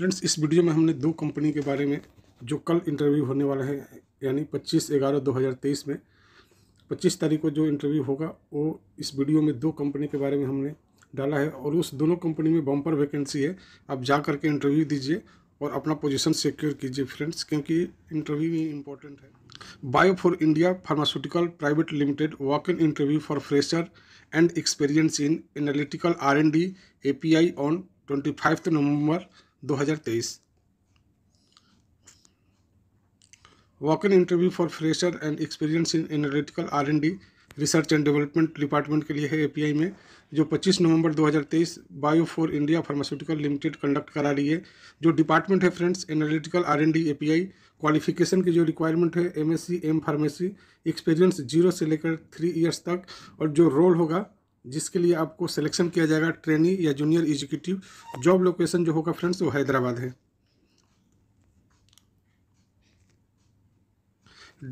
friends इस video में हमने दो कंपनी के बारे में जो कल इंटरव्यू होने वाला है यानी 25 ग्यारह 2023 में 25 तारीख को जो इंटरव्यू होगा वो इस वीडियो में दो कंपनी के बारे में हमने डाला है और उस दोनों कंपनी में बम्पर वैकेंसी है आप जा करके इंटरव्यू दीजिए और अपना पोजीशन सिक्योर कीजिए फ्रेंड्स क्योंकि इंटरव्यू ही इम्पोर्टेंट है bio for India pharmaceutical private limited walk in interview for fresher and experience in analytical R and D A P I on twenty five November 2023 walk in interview for fresher and experience in analytical R and D research and development department के लिए है API में जो 25 नवंबर 2023 bio for India pharmaceutical limited conduct करा रही है जो डिपार्टमेंट है friends analytical R N D A P I qualification की जो रिक्वायरमेंट है M S C M pharmacy experience zero से लेकर थ्री ईयर्स तक और जो रोल होगा जिसके लिए आपको सिलेक्शन किया जाएगा ट्रेनी या जूनियर एग्जीक्यूटिव जॉब लोकेशन जो होगा फ्रेंड्स वो हैदराबाद है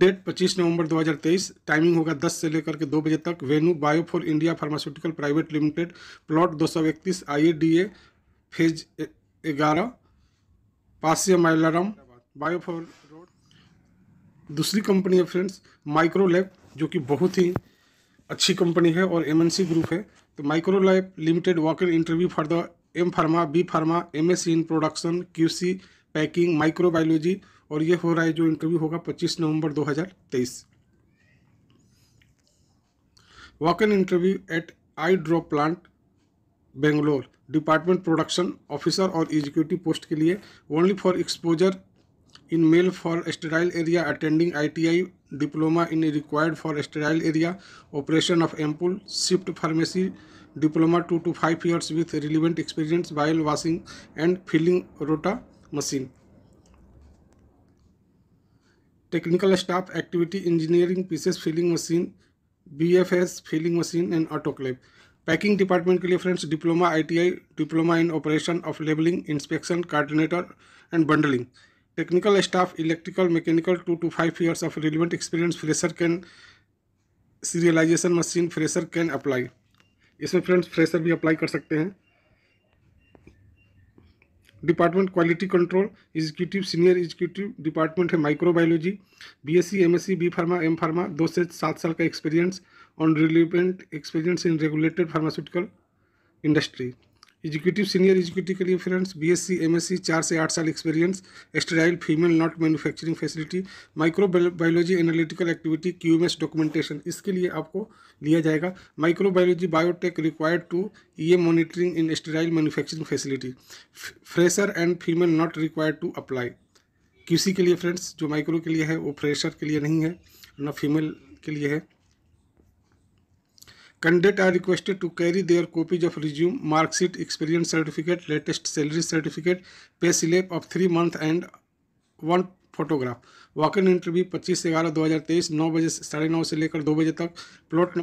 डेट 25 नवंबर 2023 टाइमिंग होगा 10 से लेकर के 2 बजे तक venue bio for India pharmaceutical private limited plot दो सौ इकतीस आई ए डी ए फेज ग्यारह पासिया माइलाराम बायो फॉर रोड दूसरी कंपनी है फ्रेंड्स माइक्रोलैब जो कि बहुत ही अच्छी कंपनी है और एम ग्रुप है तो micro life limited walk in interview for the M pharma B pharma M S in production Q C packing microbiology और ये हो रहा है जो इंटरव्यू होगा 25 नवंबर 2023 walk in interview at I drop plant Bangalore department production officer और executive post के लिए only for exposure in male for sterile area attending ITI diploma in required for sterile area operation of ampoule shift pharmacy diploma two to five years with relevant experience vial washing and filling rota machine technical staff activity engineering pieces filling machine B F S filling machine and autoclave packing department के लिए friends diploma I T I diploma in operation of labelling inspection coordinator and bundling technical staff electrical mechanical two to five years of relevant experience fresher can serialisation machine fresher can apply इसमें friends fresher भी apply कर सकते हैं department quality control executive senior executive department है microbiology BSc MSc B pharma M pharma दो से सात साल का experience on relevant experience in regulated pharmaceutical industry executive senior executive के लिए फ्रेंड्स बीएससी एमएससी चार से आठ साल experience sterile female not manufacturing facility micro biology analytical activity QMS documentation इसके लिए आपको लिया जाएगा micro biology biotech required to E monitoring in sterile manufacturing facility fresher and female not required to apply QC के लिए friends जो micro के लिए है वो फ्रेशर के लिए नहीं है ना फीमेल के लिए है candidate are requested to carry their copies of resume marksheet experience certificate latest salary certificate pay slip of three month and one photograph walk in interview पच्चीस ग्यारह दो हज़ार तेईस नौ बजे साढ़े नौ से लेकर दो बजे तक प्लॉट